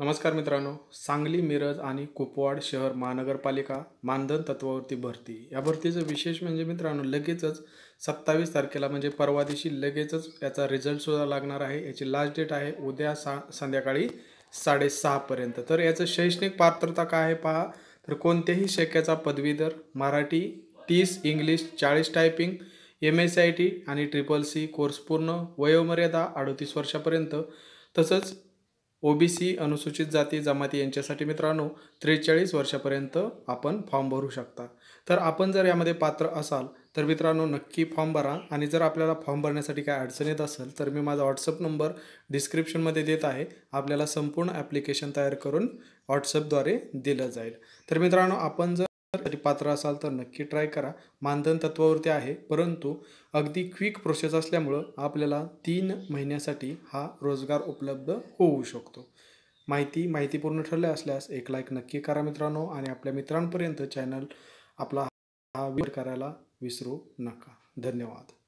नमस्कार मित्रांनो सांगली मिरज आणि कुपवाड शहर महानगरपालिका मानधन तत्वावरती भरती या भरतीचं विशेष म्हणजे मित्रांनो लगेचच सत्तावीस तारखेला म्हणजे परवा दिवशी लगेचच याचा सुद्धा लागणार आहे याची लास्ट डेट आहे उद्या सा संध्याकाळी साडेसहापर्यंत तर याचं शैक्षणिक पात्रता काय आहे पहा तर कोणत्याही शक्याचा पदवीधर मराठी तीस इंग्लिश चाळीस typing M S I T आणि ट्रिपल सी कोर्स पूर्ण वयोमर्यादा अडतीस वर्षापर्यंत तसंच ओबीसी अनुसूचित जाती जमाती यांच्यासाठी मित्रांनो त्रेचाळीस वर्षापर्यंत आपण फॉर्म भरू शकता तर आपण जर यामध्ये पात्र असाल तर मित्रांनो नक्की फॉर्म भरा आणि जर आपल्याला फॉर्म भरण्यासाठी काय अडचण येत असेल तर मी माझा व्हॉट्सअप नंबर डिस्क्रिप्शनमध्ये देत आहे आपल्याला संपूर्ण ॲप्लिकेशन तयार करून व्हॉट्सअपद्वारे दिलं जाईल तर मित्रांनो आपण जर तरी पात्र असाल तर नक्की ट्राय करा मानधन तत्वावरती आहे परंतु अगदी क्विक प्रोसेस असल्यामुळं आपल्याला तीन महिन्यासाठी हा रोजगार उपलब्ध होऊ शकतो माहिती माहितीपूर्ण ठरल्या असल्यास एक लाईक नक्की करा मित्रांनो आणि आपल्या मित्रांपर्यंत चॅनल आपला हा वीर करायला विसरू नका धन्यवाद